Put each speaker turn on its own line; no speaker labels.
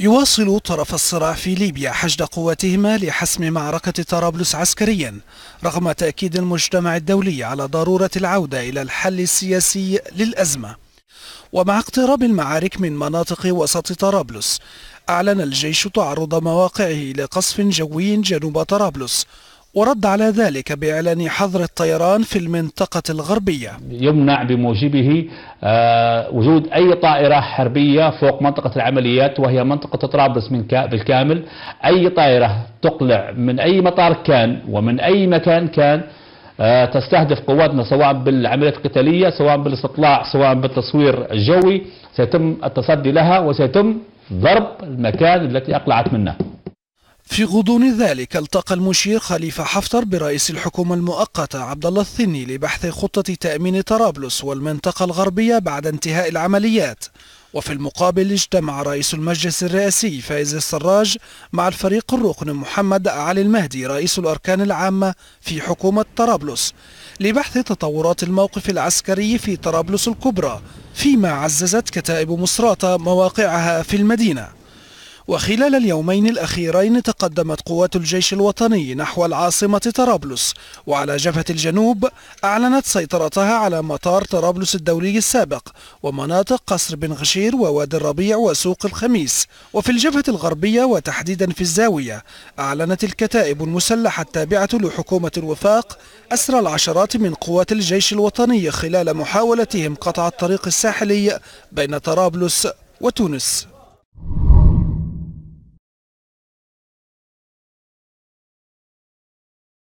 يواصل طرف الصراع في ليبيا حشد قواتهما لحسم معركة طرابلس عسكريا رغم تأكيد المجتمع الدولي على ضرورة العودة إلى الحل السياسي للأزمة ومع اقتراب المعارك من مناطق وسط طرابلس أعلن الجيش تعرض مواقعه لقصف جوي جنوب طرابلس ورد على ذلك بإعلان حظر الطيران في المنطقة الغربية
يمنع بموجبه آه، وجود أي طائرة حربية فوق منطقة العمليات وهي منطقة طرابلس من بالكامل أي طائرة تقلع من أي مطار كان ومن أي مكان كان آه، تستهدف قواتنا سواء بالعمليات القتالية سواء بالاستطلاع سواء بالتصوير الجوي سيتم التصدي لها وسيتم ضرب
المكان التي أقلعت منه في غضون ذلك التقى المشير خليفة حفتر برئيس الحكومة المؤقتة عبد الله الثني لبحث خطة تأمين طرابلس والمنطقة الغربية بعد انتهاء العمليات وفي المقابل اجتمع رئيس المجلس الرئاسي فايز السراج مع الفريق الركن محمد علي المهدي رئيس الأركان العامة في حكومة طرابلس لبحث تطورات الموقف العسكري في طرابلس الكبرى فيما عززت كتائب مصراتة مواقعها في المدينة وخلال اليومين الأخيرين تقدمت قوات الجيش الوطني نحو العاصمة طرابلس وعلى جبهة الجنوب أعلنت سيطرتها على مطار طرابلس الدولي السابق ومناطق قصر بن غشير ووادي الربيع وسوق الخميس وفي الجبهة الغربية وتحديدا في الزاوية أعلنت الكتائب المسلحة التابعة لحكومة الوفاق أسر العشرات من قوات الجيش الوطني خلال محاولتهم قطع الطريق الساحلي بين طرابلس وتونس